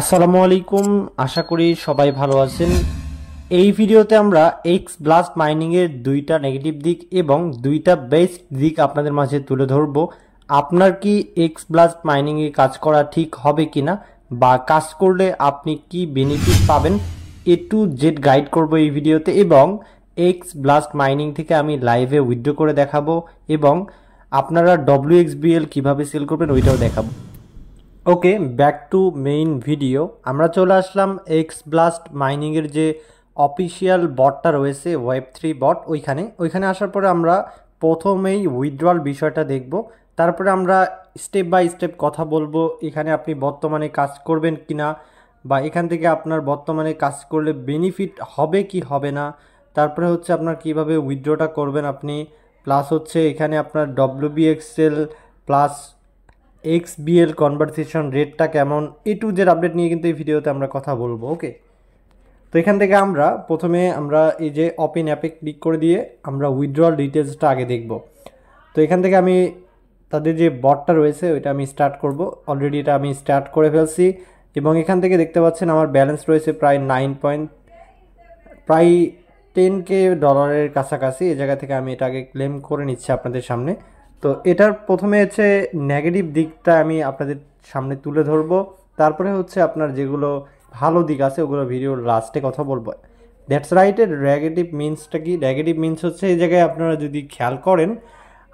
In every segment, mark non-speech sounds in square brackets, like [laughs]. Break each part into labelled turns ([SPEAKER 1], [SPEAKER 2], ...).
[SPEAKER 1] আসসালামু আলাইকুম আশা করি সবাই ভালো আছেন এই ভিডিওতে আমরা এক্স ব্লাস্ট মাইনিংয়ের দুইটা নেগেটিভ দিক এবং দুইটা বেস্ট দিক আপনাদের মাঝে তুলে ধরব আপনার কি এক্স ব্লাস্ট মাইনিংয়ে কাজ করা ঠিক হবে কি না বা কাজ করলে আপনি কি বেনিফিট পাবেন এ টু জেড গাইড করব এই ভিডিওতে এবং এক্স ব্লাস্ট মাইনিং থেকে আমি লাইভে উইথড্র করে দেখাবো এবং আপনারা ডব্লিউ এক্স বিএল কীভাবে সেল করবেন ওইটাও দেখাবো okay back to main video আমরা চলে আসলাম এক্স ব্লাস্ট মাইনিংয়ের যে অফিসিয়াল বটটা রয়েছে ওয়েব থ্রি বট ওইখানে ওইখানে আসার পরে আমরা প্রথমেই উইথড্রল বিষয়টা দেখব তারপরে আমরা স্টেপ বাই স্টেপ কথা বলবো এখানে আপনি বর্তমানে কাজ করবেন কি না বা এখান থেকে আপনার বর্তমানে কাজ করলে বেনিফিট হবে কি হবে না তারপরে হচ্ছে আপনার কিভাবে উইথড্রটা করবেন আপনি প্লাস হচ্ছে এখানে আপনার WBXL plus X BL conversation রেটটা কেমন এ টু জেড আপডেট নিয়ে কিন্তু এই ভিডিওতে আমরা কথা বলবো ওকে তো এখান থেকে আমরা প্রথমে আমরা এই যে ওপেন অ্যাপে ক্লিক করে দিয়ে আমরা উইথড্রয়াল ডিটেলসটা আগে দেখব তো এখান থেকে আমি তাদের যে বটটা রয়েছে ওইটা আমি স্টার্ট করব অলরেডি এটা আমি স্টার্ট করে ফেলছি এবং এখান থেকে দেখতে পাচ্ছেন আমার ব্যালেন্স রয়েছে প্রায় নাইন পয়েন্ট প্রায় টেন কে ডলারের কাছাকাছি এ জায়গা থেকে আমি এটা আগে ক্লেম করে নিচ্ছি আপনাদের সামনে তো এটার প্রথমে হচ্ছে নেগেটিভ দিকটা আমি আপনাদের সামনে তুলে ধরব তারপরে হচ্ছে আপনার যেগুলো ভালো দিক আছে ওগুলো ভিডিওর লাস্টে কথা বলবো দ্যাটস রাইট এর নেগেটিভ মিনসটা কি নেগেটিভ মিনস হচ্ছে এই জায়গায় আপনারা যদি খেয়াল করেন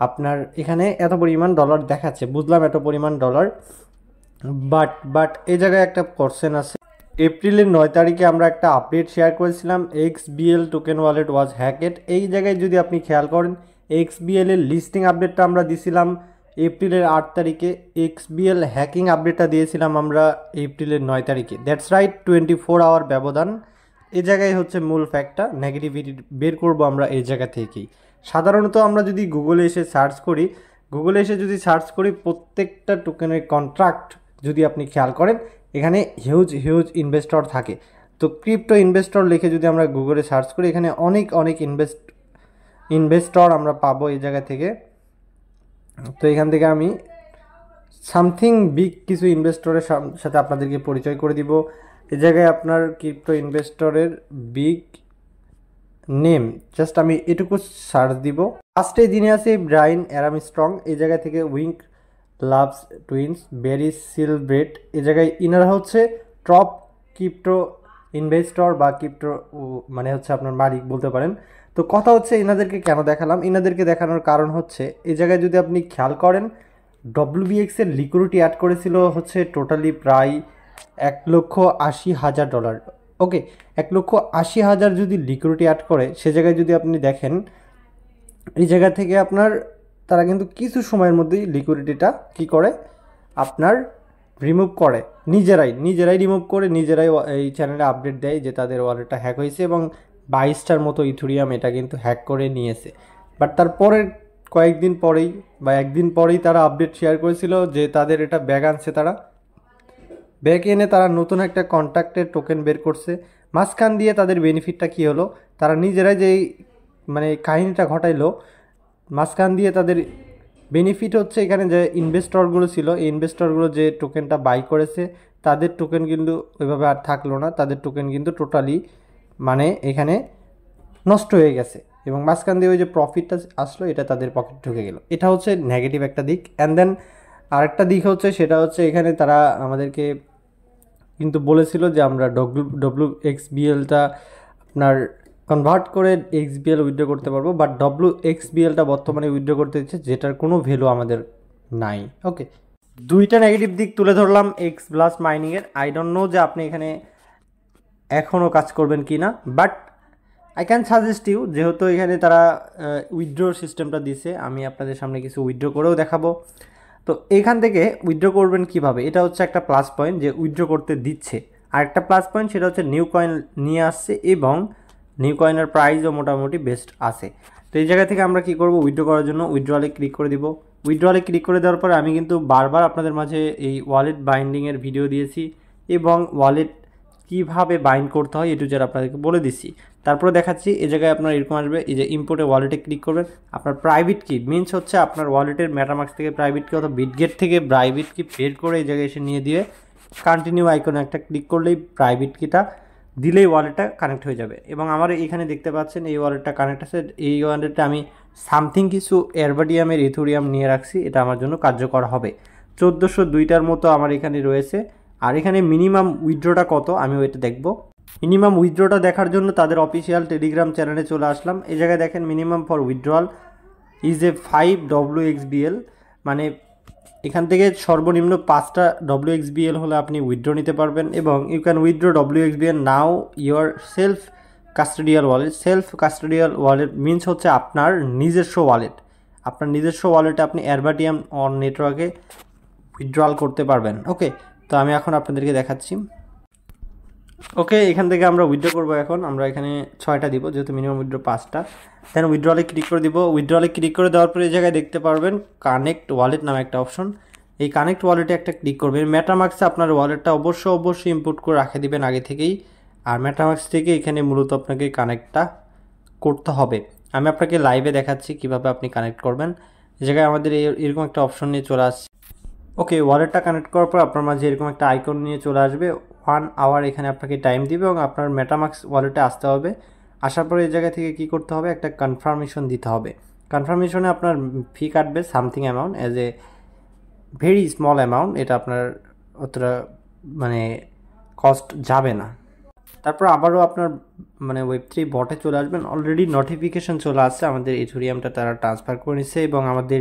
[SPEAKER 1] আপনার এখানে এত পরিমাণ ডলার দেখাচ্ছে বুঝলাম এত পরিমাণ ডলার বাট বাট এই জায়গায় একটা কোশ্চেন আছে এপ্রিলের নয় তারিখে আমরা একটা আপডেট শেয়ার করেছিলাম X BL token wallet was hacked এই জায়গায় যদি আপনি খেয়াল করেন এক্সবিএল এর লিস্টিং আপডেটটা আমরা দিছিলাম এপ্রিলের আট তারিখে এক্সবিএল হ্যাকিং আপডেটটা দিয়েছিলাম আমরা এপ্রিলের নয় তারিখে that's right twenty four hour ব্যবধান এ জায়গায় হচ্ছে মূল ফ্যাক্টটা নেগেটিভিটি বের করব আমরা এই জায়গা থেকেই সাধারণত আমরা যদি গুগলে এসে সার্চ করি গুগলে এসে যদি সার্চ করি প্রত্যেকটা টোকেনের কন্ট্রাক্ট যদি আপনি খেয়াল করেন এখানে হিউজ হিউজ ইনভেস্টর থাকে তো ক্রিপ্টো ইনভেস্টর লিখে যদি আমরা গুগলে সার্চ করি এখানে অনেক অনেক ইনভেস্ট ইনভেস্টর আমরা পাবো এই জায়গা থেকে তো এখান থেকে আমি সামথিং বিগ কিছু ইনভেস্টরের সাথে আপনাদেরকে পরিচয় করে দিব এ জায়গায় আপনার ক্রিপ্টো ইনভেস্টরের বিগ নেম জাস্ট আমি এটুকু সার্চ দিব ফার্স্টে দিনে আছে ব্রাইন অ্যারাম স্ট্রং এই জায়গা থেকে Winklevoss twins very celebrate এ জায়গায় ইনারা হচ্ছে টপ ক্রিপ্টো ইনভেস্টর বা ক্রিপ্টো মানে হচ্ছে আপনার মালিক বলতে পারেন তো কথা হচ্ছে এনাদেরকে কেন দেখালাম এনাদেরকে দেখানোর কারণ হচ্ছে এই জায়গায় যদি আপনি খেয়াল করেন ডব্লিউবিএক্সের লিকুইডিটি অ্যাড করেছিল হচ্ছে টোটালি প্রায় এক লক্ষ আশি হাজার ডলার ওকে এক লক্ষ আশি হাজার যদি লিকুইডিটি অ্যাড করে সে জায়গায় যদি আপনি দেখেন এই জায়গা থেকে আপনার তারা কিন্তু কিছু সময়ের মধ্যেই লিকুইডিটিটা কি করে আপনার রিমুভ করে নিজেরাই নিজেরাই রিমুভ করে নিজেরাই এই চ্যানেলে আপডেট দেয় যে তাদের ওয়ালেটটা হ্যাক হয়েছে এবং বাইশটার মতো ইথুরিয়াম এটা কিন্তু হ্যাক করে নিয়েছে বাট তারপরের কয়েকদিন পরেই বা একদিন পরেই তারা আপডেট শেয়ার করেছিল যে তাদের এটা ব্যাগ আনছে তারা ব্যাগ এনে তারা নতুন একটা কন্ট্রাক্টের টোকেন বের করছে মাঝখান দিয়ে তাদের বেনিফিটটা কী হলো তারা নিজেরাই যেই মানে কাহিনিটা ঘটাইলো মাঝখান দিয়ে তাদের বেনিফিট হচ্ছে এখানে যে ইনভেস্টরগুলো ছিল এই ইনভেস্টরগুলো যে টোকেনটা বাই করেছে তাদের টোকেন কিন্তু ওইভাবে আর থাকলো না তাদের টোকেন কিন্তু টোটালি মানে এখানে নষ্ট হয়ে গেছে এবং মাঝখান দিয়ে ওই যে প্রফিটটা আসলো এটা তাদের পকেট ঢুকে গেল এটা হচ্ছে নেগেটিভ একটা দিক অ্যান্ড দেন আরেকটা দিক হচ্ছে সেটা হচ্ছে এখানে তারা আমাদেরকে কিন্তু বলেছিল যে আমরা ডব্লু ডব্লু এক্স বিএলটা আপনার কনভার্ট করে এক্স বিএল উইড্রো করতে পারবো বাট ডব্লু এক্স বিএলটা বর্তমানে উইড্রো করতে দিচ্ছে যেটার কোনো ভ্যালু আমাদের নাই ওকে দুইটা নেগেটিভ দিক তুলে ধরলাম এক্স প্লাস মাইনিংয়ের আই ডোন্ট নো যে আপনি এখানে এখনও কাজ করবেন কি না but I can suggest you যেহেতু এখানে তারা উইথড্র সিস্টেমটা দিছে আমি আপনাদের সামনে কিছু উইথড্র করেও দেখাবো তো এখান থেকে উইথড্র করবেন কিভাবে এটা হচ্ছে একটা প্লাস পয়েন্ট যে উইথড্র করতে দিচ্ছে আর একটা প্লাস পয়েন্ট সেটা হচ্ছে নিউ কয়েন নিয়ে আসছে এবং নিউ কয়েনের প্রাইসও মোটামুটি বেস্ট আছে তো এই জায়গা থেকে আমরা কি করব উইথড্র করার জন্য উইথড্রলে ক্লিক করে দিব উইথড্রলে ক্লিক করে দেওয়ার পরে আমি কিন্তু বারবার আপনাদের মাঝে এই ওয়ালেট বাইন্ডিংয়ের ভিডিও দিয়েছি এবং ওয়ালেট কীভাবে বাইন্ড করতে হয় এটু যারা আপনাদেরকে বলে দিচ্ছি তারপরে দেখাচ্ছি এই জায়গায় আপনার এরকম আসবে এই যে ইম্পোর্টে ওয়ালেটে ক্লিক করবেন আপনার প্রাইভেট কি মিনস হচ্ছে আপনার ওয়ালেটের ম্যাটামার্ক্স থেকে প্রাইভেট কি অথবা বিটগেট থেকে প্রাইভেট কি বের করে এই জায়গায় এসে নিয়ে দিয়ে কন্টিনিউ আইকনে একটা ক্লিক করলেই প্রাইভেট কিটা দিলেই ওয়ালেটটা কানেক্ট হয়ে যাবে এবং আমার এখানে দেখতে পাচ্ছেন এই ওয়ালেটটা কানেক্ট আছে এই ওয়ালেটটা আমি সামথিং কিছু এরবাডিয়ামের ইথোরিয়াম নিয়ে রাখছি এটা আমার জন্য কার্যকর হবে চোদ্দোশো দুইটার মতো আমার এখানে রয়েছে আর এখানে মিনিমাম উইথড্রটা কত আমি ওইটা দেখব মিনিমাম উইথড্রটা দেখার জন্য তাদের অফিসিয়াল টেলিগ্রাম চ্যানেলে চলে আসলাম এই জায়গায় দেখেন minimum for withdrawal is a five W X BL মানে এখান থেকে সর্বনিম্ন পাঁচটা ডব্লিউ এক্স বিএল হলে আপনি উইথড্র নিতে পারবেন এবং you can withdraw W X BL now your self custodial wallet self custodial wallet means হচ্ছে আপনার নিজস্ব ওয়ালেট আপনার নিজস্ব ওয়ালেটে আপনি অ্যারবাটিয়াম অন নেটওয়ার্কে উইথড্রয়াল করতে পারবেন ওকে তো আমি এখন আপনাদেরকে দেখাচ্ছি ওকে এখান থেকে আমরা উইথড্র করবো এখন আমরা এখানে ছয়টা দিব যেহেতু মিনিমাম উইথড্র পাঁচটা দেন উইথড্রলে ক্লিক করে দিব উইথড্রলে ক্লিক করে দেওয়ার পরে এই জায়গায় দেখতে পারবেন কানেক্ট ওয়ালেট নামে একটা অপশন এই কানেক্ট ওয়ালেটে একটা ক্লিক করবেন ম্যাটামার্কসে আপনার ওয়ালেটটা অবশ্য অবশ্যই ইম্পোর্ট করে রাখে দিবেন আগে থেকেই আর ম্যাটামার্কস থেকে এখানে মূলত আপনাকে কানেক্টটা করতে হবে আমি আপনাকে লাইভে দেখাচ্ছি কিভাবে আপনি কানেক্ট করবেন জায়গায় আমাদের এরকম একটা অপশন নিয়ে চলে আসছে ওকে ওয়ালেটটা কানেক্ট করার পর আপনার মাঝে এরকম একটা আইকন নিয়ে চলে আসবে ওয়ান আওয়ার এখানে আপনাকে টাইম দিবে এবং আপনার মেটামাক্স ওয়ালেটে আসতে হবে আসার পর এই জায়গা থেকে কি করতে হবে একটা কনফার্মেশন দিতে হবে কনফার্মেশনে আপনার ফি কাটবে something amount as a very small amount এটা আপনার অতটা মানে কস্ট যাবে না তারপর আবারও আপনার মানে ওয়েব থ্রি বটে চলে আসবেন অলরেডি নোটিফিকেশন চলে আসছে আমাদের ইথুরিয়ামটা তারা ট্রান্সফার করে নিচ্ছে এবং আমাদের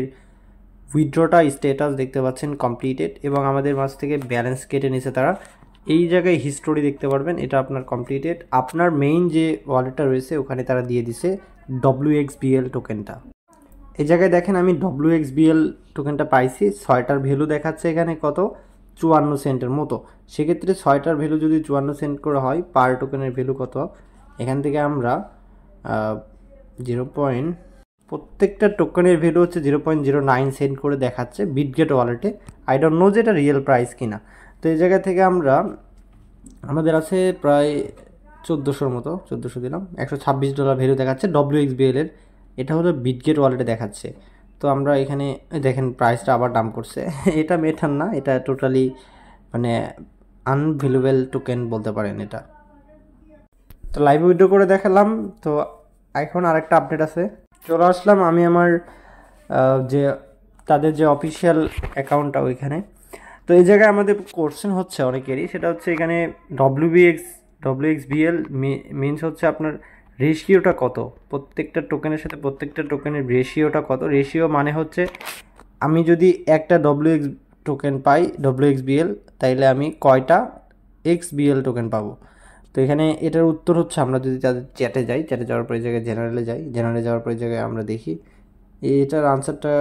[SPEAKER 1] উইথড্রটা স্ট্যাটাস দেখতে পাচ্ছেন কমপ্লিটেড এবং আমাদের মাছ থেকে ব্যালেন্স কেটে নিছে তারা এই জায়গায় হিস্টোরি দেখতে পারবেন এটা আপনার কমপ্লিটেড আপনার মেইন যে ওয়ালেটটা রয়েছে ওখানে তারা দিয়ে দিছে ডব্লিউ এক্স বিএল টোকেনটা এই জায়গায় দেখেন আমি ডব্লিউ এক্স বিএল টোকেনটা পাইছি ছয়টার ভ্যালু দেখাচ্ছে এখানে কত চুয়ান্ন সেন্টের মতো সেক্ষেত্রে ছয়টার ভ্যালু যদি চুয়ান্ন সেন্ট করে হয় পার টোকেনের ভ্যালু কত এখান থেকে আমরা জিরো পয়েন্ট প্রত্যেকটা টোকেনের ভ্যালু হচ্ছে zero point zero nine cent করে দেখাচ্ছে বিটগেট ওয়ালেটে আই ডোন্ট নো যে এটা রিয়েল প্রাইস কিনা তো এই জায়গা থেকে আমরা আমাদের আছে প্রায় চোদ্দোশোর মতো চোদ্দোশো দিলাম একশো ছাব্বিশ ডলার ভ্যালু দেখাচ্ছে ডব্লিউ এলের এটা হলো বিটগেট ওয়ালেটে দেখাচ্ছে তো আমরা এখানে দেখেন প্রাইসটা আবার দাম করছে [laughs] এটা মেঠান না এটা টোটালি মানে আনভেলুয়েল টোকেন বলতে পারেন এটা তো লাইভ উইডো করে দেখালাম তো এখন আরেকটা আপডেট আছে চলে আসলাম আমি আমার যে তাদের যে অফিসিয়াল অ্যাকাউন্টটা ওইখানে তো এই জায়গায় আমাদের কোশ্চেন হচ্ছে অনেকেরই সেটা হচ্ছে এখানে W BX W X BL means হচ্ছে আপনার রেশিওটা কত প্রত্যেকটা টোকেনের সাথে প্রত্যেকটা টোকেনের রেশিওটা কত রেশিও মানে হচ্ছে আমি যদি একটা ডব্লিউ এক্স টোকেন পাই ডব্লিউ এক্স বিএল তাইলে আমি কয়টা এক্স বিএল টোকেন পাবো তো এখানে এটার উত্তর হচ্ছে আমরা যদি তাদের চ্যাটে যাই চ্যাটে যাওয়ার পরে জায়গায় জেনারেলে যাই জেনারেলে যাওয়ার পরে জায়গায় আমরা দেখি এটার আনসারটা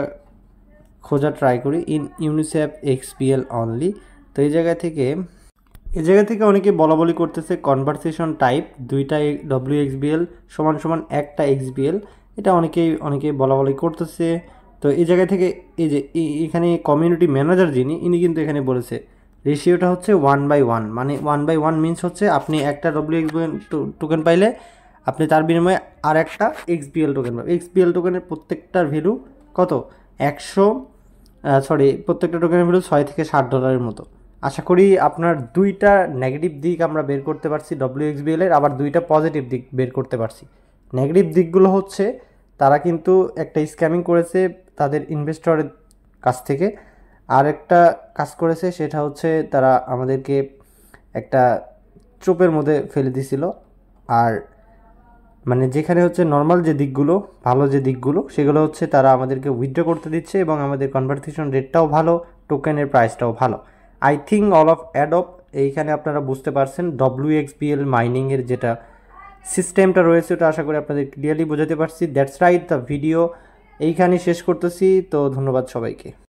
[SPEAKER 1] খোঁজা ট্রাই করি ইন ইউনিসেফ এক্সপিএল অনলি তো এই জায়গা থেকে এই জায়গা থেকে অনেকে বলা বলি করতেছে কনভারসেশন টাইপ দুইটা ডব্লিউ এক্সবিএল সমান সমান একটা এক্সবিএল এটা অনেকেই অনেকে বলা বলি করতেছে তো এই জায়গা থেকে এই যে এখানে কমিউনিটি ম্যানেজার যিনি ইনি কিন্তু এখানে বলেছে রেশিওটা হচ্ছে ওয়ান বাই ওয়ান মানে ওয়ান বাই ওয়ান মিন্স হচ্ছে আপনি একটা ডব্লিউ এক্স টোকেন পাইলে আপনি তার বিনিময়ে আর একটা এক্সবিএল টোকেন পাবেন এক্সবিএল টোকেনের প্রত্যেকটার ভ্যালু কত একশো সরি প্রত্যেকটা টোকেনের ভ্যালু ছয় থেকে ষাট ডলারের মতো আশা করি আপনার দুইটা নেগেটিভ দিক আমরা বের করতে পারছি ডব্লিউ এক্সবিএলের আবার দুইটা পজিটিভ দিক বের করতে পারছি নেগেটিভ দিকগুলো হচ্ছে তারা কিন্তু একটা স্ক্যামিং করেছে তাদের ইনভেস্টরের কাছ থেকে আরেকটা কাজ করেছে সেটা হচ্ছে তারা আমাদেরকে একটা চোপের মধ্যে ফেলে দিছিল আর মানে যেখানে হচ্ছে নর্মাল যে দিকগুলো ভালো যে দিকগুলো সেগুলো হচ্ছে তারা আমাদেরকে উইথড্র করতে দিচ্ছে এবং আমাদের কনভার্সেশন রেটটাও ভালো টোকেনের প্রাইসটাও ভালো I think all of adopt এইখানে আপনারা বুঝতে পারছেন ডব্লিউ এক্সপিএল মাইনিংয়ের যেটা সিস্টেমটা রয়েছে ওটা আশা করি আপনাদের ক্লিয়ারলি বোঝাতে পারছি দ্যাটস রাইট দ্য ভিডিও এইখানে শেষ করতেছি তো ধন্যবাদ সবাইকে